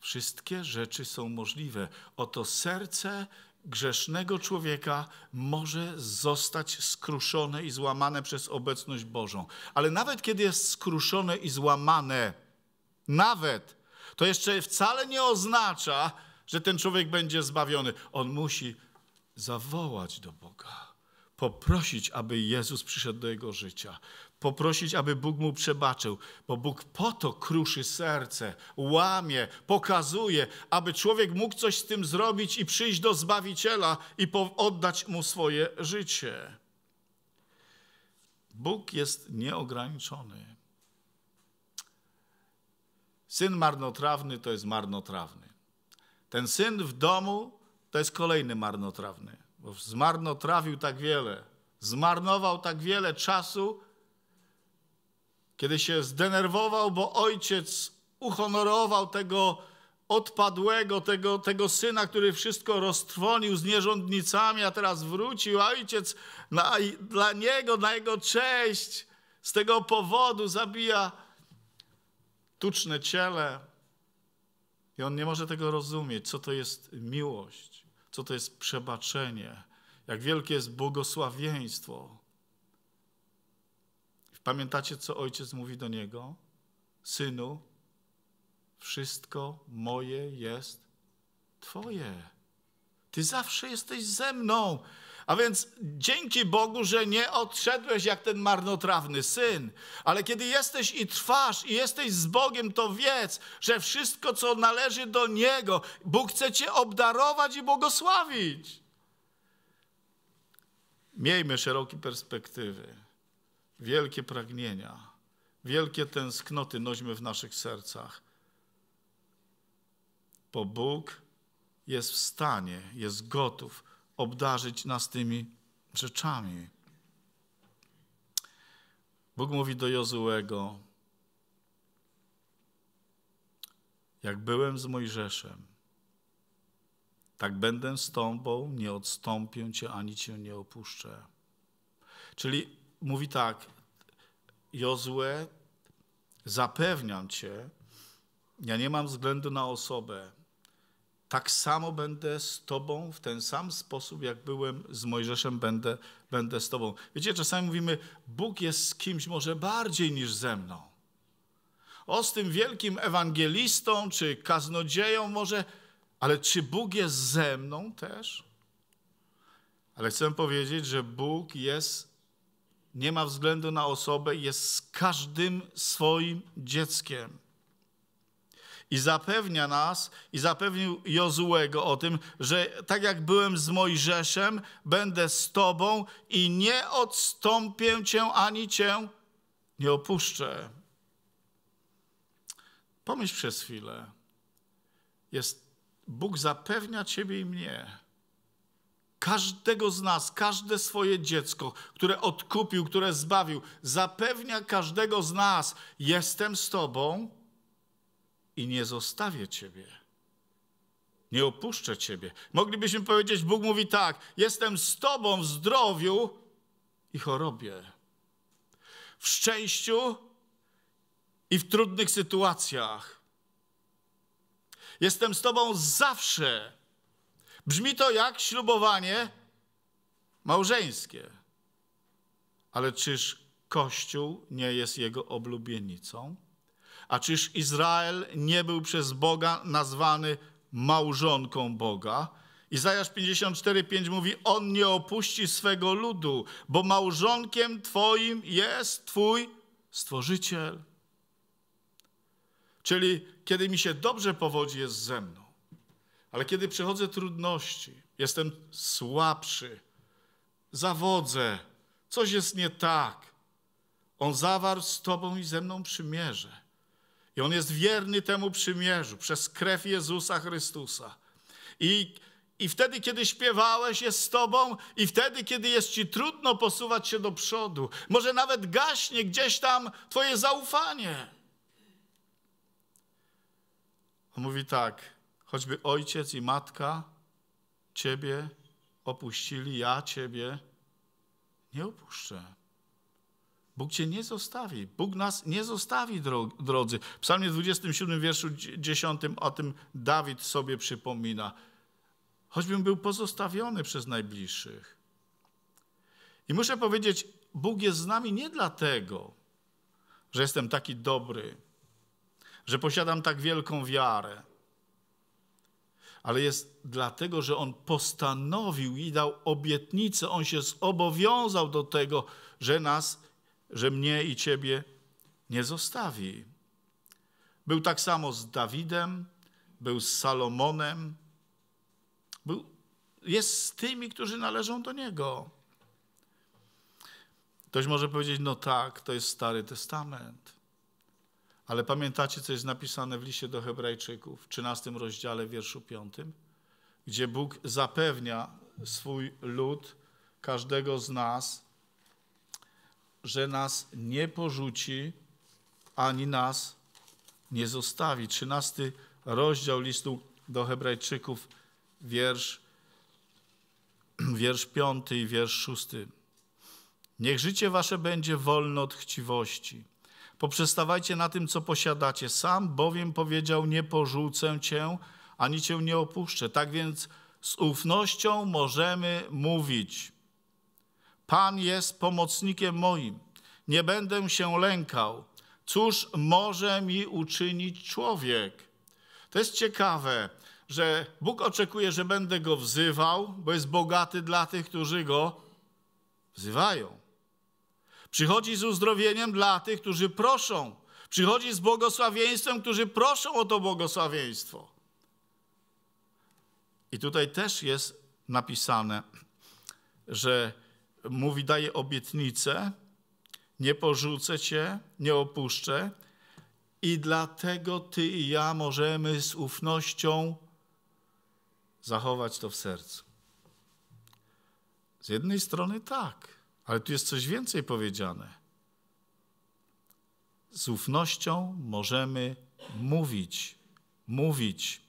wszystkie rzeczy są możliwe. Oto serce grzesznego człowieka może zostać skruszone i złamane przez obecność Bożą. Ale nawet kiedy jest skruszone i złamane, nawet, to jeszcze wcale nie oznacza, że ten człowiek będzie zbawiony. On musi zawołać do Boga, poprosić, aby Jezus przyszedł do jego życia, poprosić, aby Bóg mu przebaczył, bo Bóg po to kruszy serce, łamie, pokazuje, aby człowiek mógł coś z tym zrobić i przyjść do Zbawiciela i oddać mu swoje życie. Bóg jest nieograniczony. Syn marnotrawny to jest marnotrawny. Ten syn w domu to jest kolejny marnotrawny, bo zmarnotrawił tak wiele, zmarnował tak wiele czasu, kiedy się zdenerwował, bo ojciec uhonorował tego odpadłego, tego, tego syna, który wszystko roztrwonił z nierządnicami, a teraz wrócił. Ojciec na, dla niego, na jego cześć, z tego powodu zabija tuczne ciele. I on nie może tego rozumieć, co to jest miłość, co to jest przebaczenie, jak wielkie jest błogosławieństwo. Pamiętacie, co ojciec mówi do niego? Synu, wszystko moje jest Twoje. Ty zawsze jesteś ze mną. A więc dzięki Bogu, że nie odszedłeś jak ten marnotrawny syn, ale kiedy jesteś i trwasz i jesteś z Bogiem, to wiedz, że wszystko, co należy do Niego, Bóg chce Cię obdarować i błogosławić. Miejmy szerokie perspektywy wielkie pragnienia, wielkie tęsknoty noźmy w naszych sercach. Bo Bóg jest w stanie, jest gotów obdarzyć nas tymi rzeczami. Bóg mówi do Jozułego: Jak byłem z Mojżeszem, tak będę z Tobą, nie odstąpię Cię ani Cię nie opuszczę. Czyli mówi tak, Jozue, zapewniam cię, ja nie mam względu na osobę. Tak samo będę z Tobą, w ten sam sposób, jak byłem z Mojżeszem, będę, będę z Tobą. Wiecie, czasami mówimy, Bóg jest z kimś może bardziej niż ze mną. O, z tym wielkim ewangelistą czy kaznodzieją może, ale czy Bóg jest ze mną też? Ale chcę powiedzieć, że Bóg jest nie ma względu na osobę, jest z każdym swoim dzieckiem. I zapewnia nas, i zapewnił Jozułego o tym, że tak jak byłem z Mojżeszem, będę z Tobą i nie odstąpię Cię ani Cię nie opuszczę. Pomyśl przez chwilę. Jest, Bóg zapewnia Ciebie i mnie, Każdego z nas, każde swoje dziecko, które odkupił, które zbawił, zapewnia każdego z nas: Jestem z Tobą i nie zostawię Ciebie. Nie opuszczę Ciebie. Moglibyśmy powiedzieć: Bóg mówi tak: Jestem z Tobą w zdrowiu i chorobie, w szczęściu i w trudnych sytuacjach. Jestem z Tobą zawsze Brzmi to jak ślubowanie małżeńskie. Ale czyż Kościół nie jest jego oblubienicą? A czyż Izrael nie był przez Boga nazwany małżonką Boga? Izajasz 54:5 mówi: On nie opuści swego ludu, bo małżonkiem twoim jest twój stworzyciel. Czyli kiedy mi się dobrze powodzi, jest ze mną. Ale kiedy przychodzę trudności, jestem słabszy, zawodzę, coś jest nie tak. On zawarł z Tobą i ze mną przymierze. I On jest wierny temu przymierzu przez krew Jezusa Chrystusa. I, I wtedy, kiedy śpiewałeś, jest z Tobą, i wtedy, kiedy jest Ci trudno posuwać się do przodu, może nawet gaśnie gdzieś tam Twoje zaufanie. On mówi tak, choćby ojciec i matka Ciebie opuścili, ja Ciebie nie opuszczę. Bóg Cię nie zostawi. Bóg nas nie zostawi, drodzy. W psalmie 27, wierszu 10 o tym Dawid sobie przypomina. Choćbym był pozostawiony przez najbliższych. I muszę powiedzieć, Bóg jest z nami nie dlatego, że jestem taki dobry, że posiadam tak wielką wiarę, ale jest dlatego, że on postanowił i dał obietnicę, on się zobowiązał do tego, że nas, że mnie i ciebie nie zostawi. Był tak samo z Dawidem, był z Salomonem, był, jest z tymi, którzy należą do niego. Ktoś może powiedzieć, no tak, to jest Stary Testament. Ale pamiętacie, co jest napisane w liście do Hebrajczyków, w 13 rozdziale, wierszu 5, gdzie Bóg zapewnia swój lud, każdego z nas, że nas nie porzuci, ani nas nie zostawi. 13 rozdział listu do Hebrajczyków, wiersz, (clears throat) wiersz 5 i wiersz 6. Niech życie wasze będzie wolne od chciwości Poprzestawajcie na tym, co posiadacie. Sam bowiem powiedział, nie porzucę cię, ani cię nie opuszczę. Tak więc z ufnością możemy mówić. Pan jest pomocnikiem moim. Nie będę się lękał. Cóż może mi uczynić człowiek? To jest ciekawe, że Bóg oczekuje, że będę go wzywał, bo jest bogaty dla tych, którzy go wzywają. Przychodzi z uzdrowieniem dla tych, którzy proszą. Przychodzi z błogosławieństwem, którzy proszą o to błogosławieństwo. I tutaj też jest napisane, że mówi, daje obietnicę, nie porzucę cię, nie opuszczę. I dlatego ty i ja możemy z ufnością zachować to w sercu. Z jednej strony tak. Ale tu jest coś więcej powiedziane. Z ufnością możemy mówić, mówić.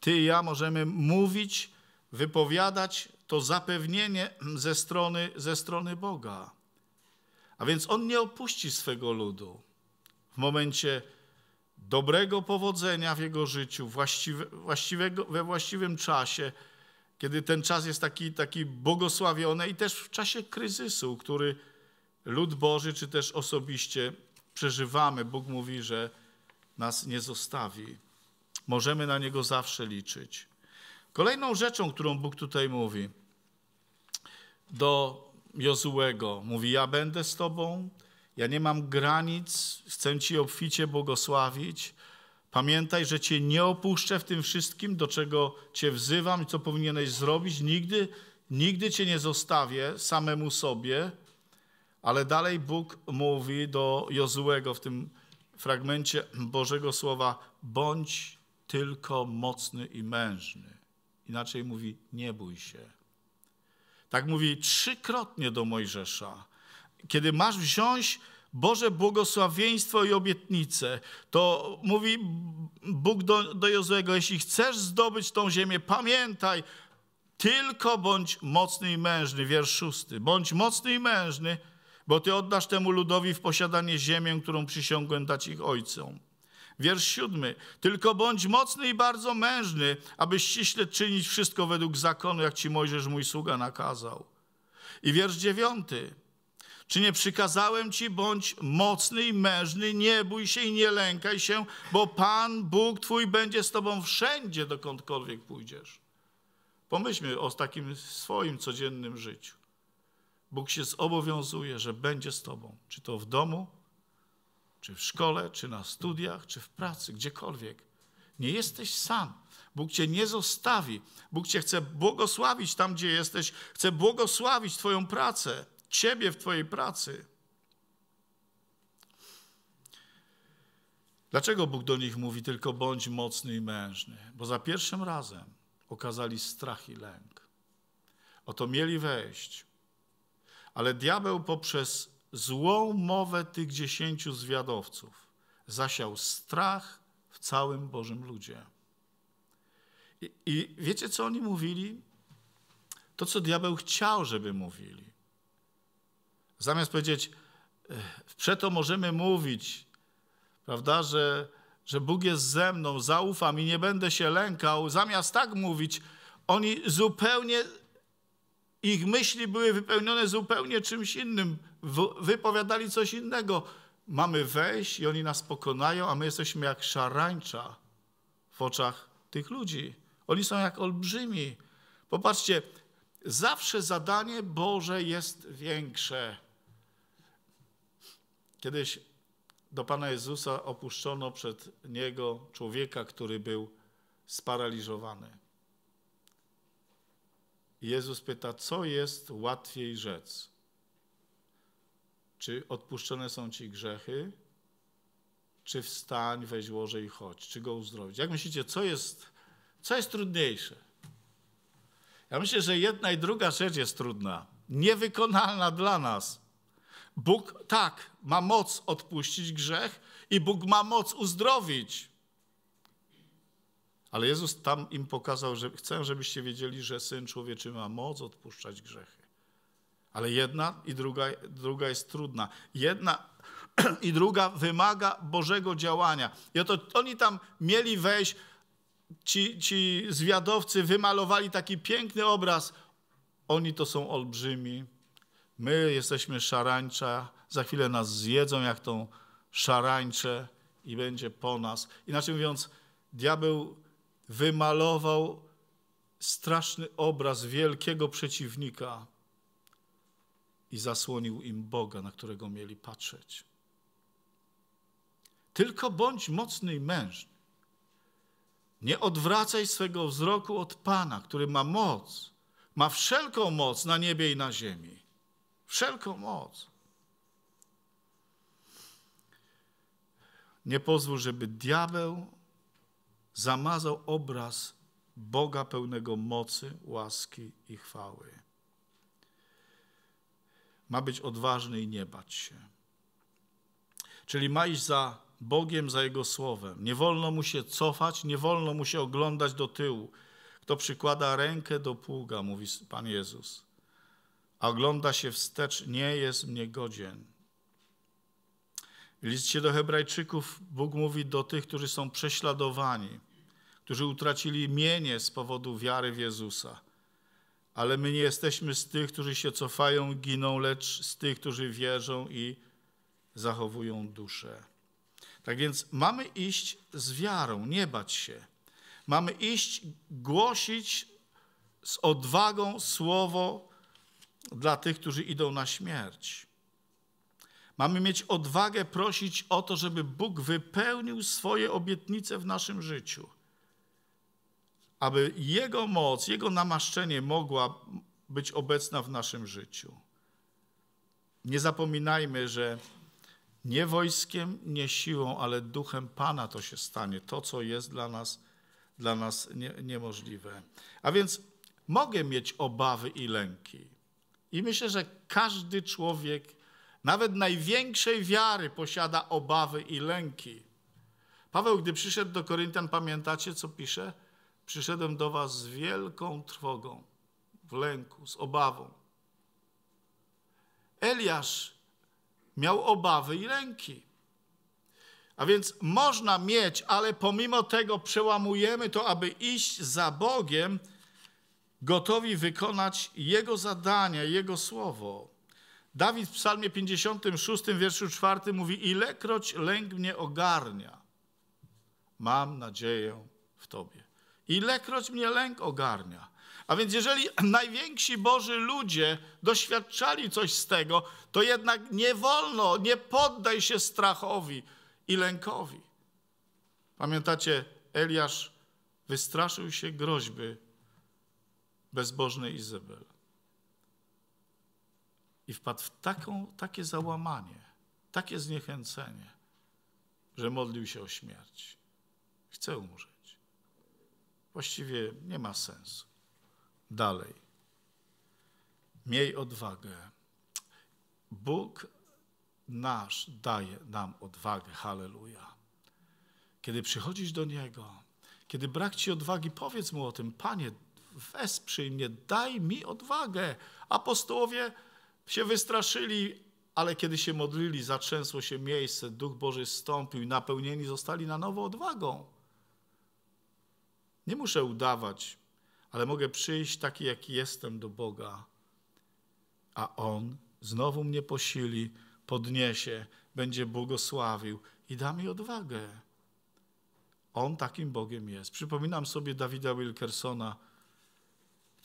Ty i ja możemy mówić, wypowiadać to zapewnienie ze strony, ze strony Boga. A więc On nie opuści swego ludu. W momencie dobrego powodzenia w jego życiu, właściwe, właściwego, we właściwym czasie, kiedy ten czas jest taki, taki błogosławiony i też w czasie kryzysu, który lud Boży czy też osobiście przeżywamy. Bóg mówi, że nas nie zostawi. Możemy na Niego zawsze liczyć. Kolejną rzeczą, którą Bóg tutaj mówi do Jozułego, mówi: Ja będę z Tobą, ja nie mam granic, chcę Ci obficie błogosławić. Pamiętaj, że Cię nie opuszczę w tym wszystkim, do czego Cię wzywam i co powinieneś zrobić. Nigdy, nigdy Cię nie zostawię samemu sobie, ale dalej Bóg mówi do Jozułego w tym fragmencie Bożego Słowa: bądź tylko mocny i mężny. Inaczej mówi: nie bój się. Tak mówi trzykrotnie do Mojżesza. Kiedy masz wziąć Boże błogosławieństwo i obietnice, to mówi Bóg do, do Jozuego, jeśli chcesz zdobyć tą ziemię, pamiętaj, tylko bądź mocny i mężny, wiersz szósty. Bądź mocny i mężny, bo ty oddasz temu ludowi w posiadanie ziemię, którą przysiągłem dać ich ojcom. Wiersz siódmy. Tylko bądź mocny i bardzo mężny, aby ściśle czynić wszystko według zakonu, jak ci Mojżesz, mój sługa, nakazał. I wiersz dziewiąty. Czy nie przykazałem ci, bądź mocny i mężny, nie bój się i nie lękaj się, bo Pan Bóg Twój będzie z Tobą wszędzie, dokądkolwiek pójdziesz. Pomyślmy o takim swoim codziennym życiu. Bóg się zobowiązuje, że będzie z Tobą, czy to w domu, czy w szkole, czy na studiach, czy w pracy, gdziekolwiek. Nie jesteś sam. Bóg cię nie zostawi. Bóg cię chce błogosławić tam, gdzie jesteś. Chce błogosławić Twoją pracę. Ciebie w Twojej pracy. Dlaczego Bóg do nich mówi tylko bądź mocny i mężny? Bo za pierwszym razem okazali strach i lęk. Oto mieli wejść. Ale diabeł poprzez złą mowę tych dziesięciu zwiadowców zasiał strach w całym Bożym ludzie. I, I wiecie, co oni mówili? To, co diabeł chciał, żeby mówili. Zamiast powiedzieć, przeto możemy mówić, prawda, że, że Bóg jest ze mną, zaufam i nie będę się lękał, zamiast tak mówić, oni zupełnie, ich myśli były wypełnione zupełnie czymś innym, wypowiadali coś innego. Mamy wejść i oni nas pokonają, a my jesteśmy jak szarańcza w oczach tych ludzi. Oni są jak olbrzymi. Popatrzcie, zawsze zadanie Boże jest większe. Kiedyś do Pana Jezusa opuszczono przed Niego człowieka, który był sparaliżowany. Jezus pyta, co jest łatwiej rzec? Czy odpuszczone są Ci grzechy? Czy wstań, weź łoże i chodź? Czy go uzdrowić? Jak myślicie, co jest, co jest trudniejsze? Ja myślę, że jedna i druga rzecz jest trudna, niewykonalna dla nas – Bóg tak, ma moc odpuścić grzech i Bóg ma moc uzdrowić. Ale Jezus tam im pokazał, że chcę, żebyście wiedzieli, że Syn Człowieczy ma moc odpuszczać grzechy. Ale jedna i druga, druga jest trudna. Jedna (clears throat) i druga wymaga Bożego działania. I oto oni tam mieli wejść, ci, ci zwiadowcy wymalowali taki piękny obraz. Oni to są olbrzymi, My jesteśmy szarańcza, za chwilę nas zjedzą jak tą szarańczę i będzie po nas. Inaczej mówiąc, diabeł wymalował straszny obraz wielkiego przeciwnika i zasłonił im Boga, na którego mieli patrzeć. Tylko bądź mocny i mężny. Nie odwracaj swego wzroku od Pana, który ma moc, ma wszelką moc na niebie i na ziemi. Wszelką moc. Nie pozwól, żeby diabeł zamazał obraz Boga pełnego mocy, łaski i chwały. Ma być odważny i nie bać się. Czyli ma iść za Bogiem, za Jego słowem. Nie wolno mu się cofać, nie wolno mu się oglądać do tyłu. Kto przykłada rękę do pługa, mówi Pan Jezus a ogląda się wstecz, nie jest mnie godzien. W liście do Hebrajczyków Bóg mówi do tych, którzy są prześladowani, którzy utracili mienie z powodu wiary w Jezusa. Ale my nie jesteśmy z tych, którzy się cofają, giną, lecz z tych, którzy wierzą i zachowują duszę. Tak więc mamy iść z wiarą, nie bać się. Mamy iść, głosić z odwagą słowo dla tych, którzy idą na śmierć. Mamy mieć odwagę prosić o to, żeby Bóg wypełnił swoje obietnice w naszym życiu, aby Jego moc, Jego namaszczenie mogła być obecna w naszym życiu. Nie zapominajmy, że nie wojskiem, nie siłą, ale duchem Pana to się stanie, to co jest dla nas, dla nas nie, niemożliwe. A więc mogę mieć obawy i lęki. I myślę, że każdy człowiek, nawet największej wiary, posiada obawy i lęki. Paweł, gdy przyszedł do Koryntian, pamiętacie, co pisze? Przyszedłem do Was z wielką trwogą, w lęku, z obawą. Eliasz miał obawy i lęki. A więc można mieć, ale pomimo tego przełamujemy to, aby iść za Bogiem gotowi wykonać Jego zadania, Jego słowo. Dawid w psalmie 56, wierszu 4 mówi, ilekroć lęk mnie ogarnia, mam nadzieję w Tobie. Ilekroć mnie lęk ogarnia. A więc jeżeli (clears throat) najwięksi Boży ludzie doświadczali coś z tego, to jednak nie wolno, nie poddaj się strachowi i lękowi. Pamiętacie, Eliasz wystraszył się groźby bezbożny Izabel. I wpadł w taką, takie załamanie, takie zniechęcenie, że modlił się o śmierć. Chce umrzeć. Właściwie nie ma sensu. Dalej. Miej odwagę. Bóg nasz daje nam odwagę. Halleluja. Kiedy przychodzisz do Niego, kiedy brak Ci odwagi, powiedz Mu o tym, Panie, wesprzyj mnie, daj mi odwagę. Apostołowie się wystraszyli, ale kiedy się modlili, zatrzęsło się miejsce, Duch Boży stąpił i napełnieni zostali na nowo odwagą. Nie muszę udawać, ale mogę przyjść taki, jaki jestem do Boga. A On znowu mnie posili, podniesie, będzie błogosławił i da mi odwagę. On takim Bogiem jest. Przypominam sobie Dawida Wilkersona,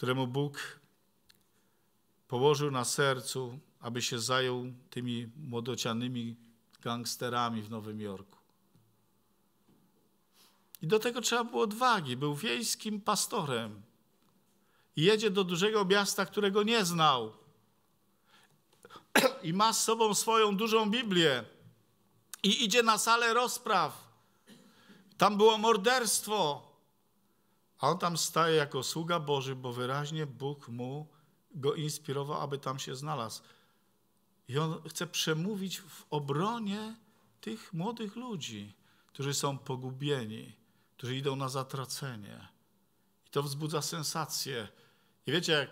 któremu Bóg położył na sercu, aby się zajął tymi młodocianymi gangsterami w Nowym Jorku. I do tego trzeba było odwagi. Był wiejskim pastorem. I jedzie do dużego miasta, którego nie znał. I ma z sobą swoją dużą Biblię. I idzie na salę rozpraw. Tam było morderstwo. A on tam staje jako sługa Boży, bo wyraźnie Bóg mu go inspirował, aby tam się znalazł. I on chce przemówić w obronie tych młodych ludzi, którzy są pogubieni, którzy idą na zatracenie. I to wzbudza sensację. I wiecie, jak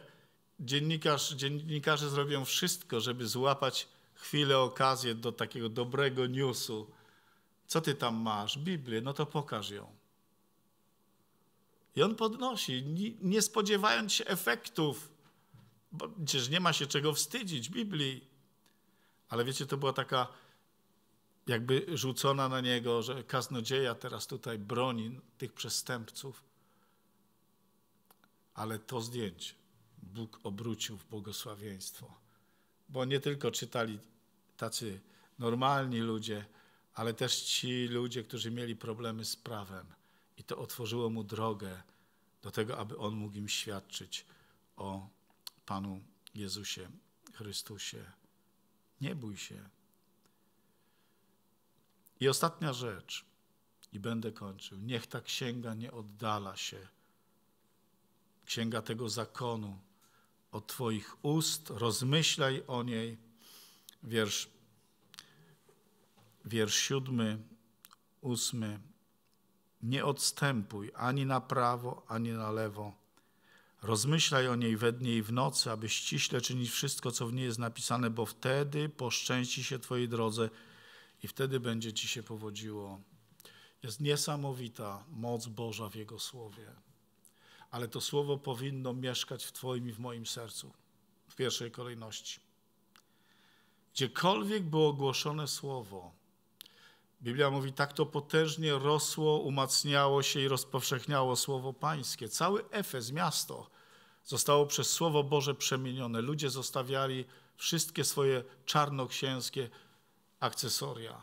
dziennikarz, dziennikarze zrobią wszystko, żeby złapać chwilę, okazję do takiego dobrego newsu. Co ty tam masz? Biblię, no to pokaż ją. I on podnosi, nie spodziewając się efektów, bo przecież nie ma się czego wstydzić Biblii. Ale wiecie, to była taka jakby rzucona na niego, że kaznodzieja teraz tutaj broni tych przestępców. Ale to zdjęcie Bóg obrócił w błogosławieństwo. Bo nie tylko czytali tacy normalni ludzie, ale też ci ludzie, którzy mieli problemy z prawem. I to otworzyło mu drogę do tego, aby on mógł im świadczyć o Panu Jezusie Chrystusie. Nie bój się. I ostatnia rzecz, i będę kończył. Niech ta księga nie oddala się. Księga tego zakonu od Twoich ust, rozmyślaj o niej. Wiersz, wiersz siódmy, ósmy nie odstępuj ani na prawo, ani na lewo. Rozmyślaj o niej we dnie i w nocy, aby ściśle czynić wszystko, co w niej jest napisane, bo wtedy poszczęści się Twojej drodze i wtedy będzie Ci się powodziło. Jest niesamowita moc Boża w Jego Słowie. Ale to Słowo powinno mieszkać w Twoim i w moim sercu w pierwszej kolejności. Gdziekolwiek było ogłoszone Słowo, Biblia mówi, tak to potężnie rosło, umacniało się i rozpowszechniało Słowo Pańskie. Cały Efes, miasto, zostało przez Słowo Boże przemienione. Ludzie zostawiali wszystkie swoje czarnoksięskie akcesoria.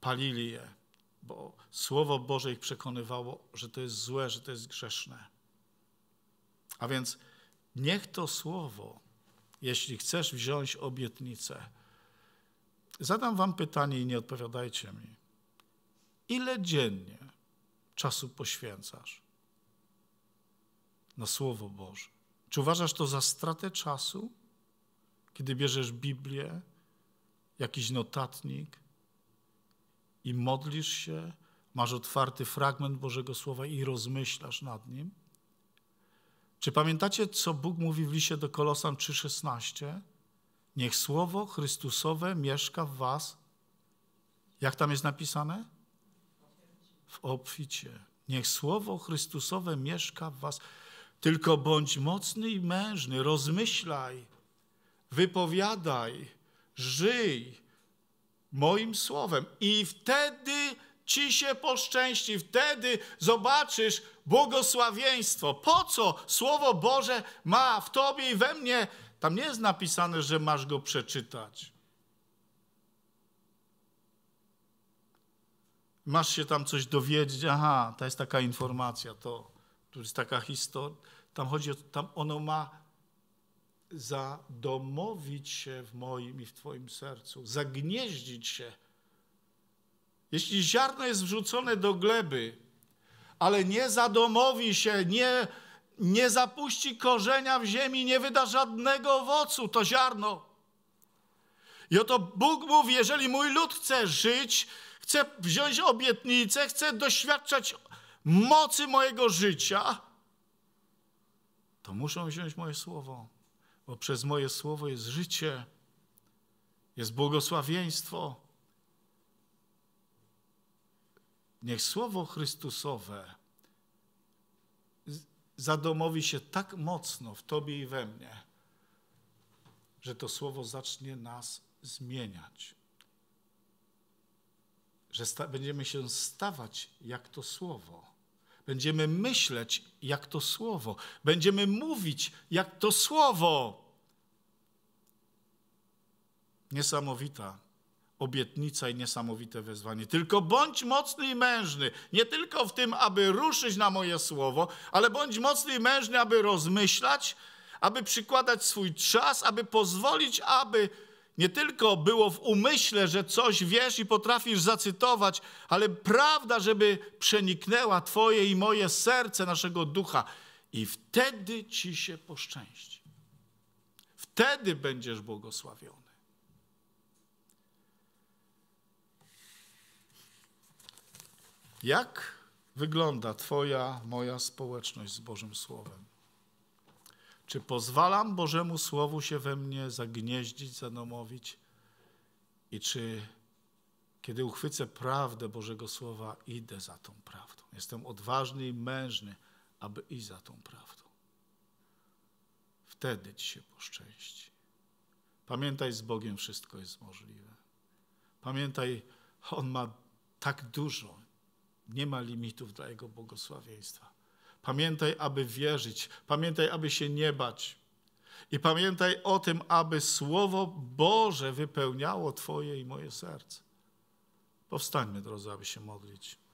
Palili je, bo Słowo Boże ich przekonywało, że to jest złe, że to jest grzeszne. A więc niech to Słowo, jeśli chcesz wziąć obietnicę, Zadam wam pytanie i nie odpowiadajcie mi. Ile dziennie czasu poświęcasz na Słowo Boże? Czy uważasz to za stratę czasu, kiedy bierzesz Biblię, jakiś notatnik i modlisz się, masz otwarty fragment Bożego Słowa i rozmyślasz nad nim? Czy pamiętacie, co Bóg mówi w liście do Kolosan 3,16? Niech słowo Chrystusowe mieszka w was. Jak tam jest napisane? W obficie. Niech słowo Chrystusowe mieszka w was. Tylko bądź mocny i mężny, rozmyślaj, wypowiadaj, żyj moim słowem. I wtedy ci się poszczęści, wtedy zobaczysz błogosławieństwo. Po co Słowo Boże ma w tobie i we mnie tam nie jest napisane, że masz go przeczytać. Masz się tam coś dowiedzieć, aha, to jest taka informacja, to, to jest taka historia. Tam chodzi o tam ono ma zadomowić się w moim i w Twoim sercu, zagnieździć się. Jeśli ziarno jest wrzucone do gleby, ale nie zadomowi się, nie nie zapuści korzenia w ziemi, nie wyda żadnego owocu, to ziarno. I oto Bóg mówi, jeżeli mój lud chce żyć, chce wziąć obietnicę, chce doświadczać mocy mojego życia, to muszą wziąć moje słowo, bo przez moje słowo jest życie, jest błogosławieństwo. Niech słowo Chrystusowe zadomowi się tak mocno w Tobie i we mnie, że to słowo zacznie nas zmieniać. Że będziemy się stawać jak to słowo. Będziemy myśleć jak to słowo. Będziemy mówić jak to słowo. Niesamowita obietnica i niesamowite wezwanie. Tylko bądź mocny i mężny, nie tylko w tym, aby ruszyć na moje słowo, ale bądź mocny i mężny, aby rozmyślać, aby przykładać swój czas, aby pozwolić, aby nie tylko było w umyśle, że coś wiesz i potrafisz zacytować, ale prawda, żeby przeniknęła Twoje i moje serce, naszego ducha. I wtedy Ci się poszczęści. Wtedy będziesz błogosławiony. Jak wygląda Twoja, moja społeczność z Bożym Słowem? Czy pozwalam Bożemu Słowu się we mnie zagnieździć, zanomowić? I czy kiedy uchwycę prawdę Bożego Słowa, idę za tą prawdą? Jestem odważny i mężny, aby iść za tą prawdą. Wtedy Ci się poszczęści. Pamiętaj, z Bogiem wszystko jest możliwe. Pamiętaj, On ma tak dużo nie ma limitów dla Jego błogosławieństwa. Pamiętaj, aby wierzyć, pamiętaj, aby się nie bać. I pamiętaj o tym, aby Słowo Boże wypełniało Twoje i moje serce. Powstańmy, drodzy, aby się modlić.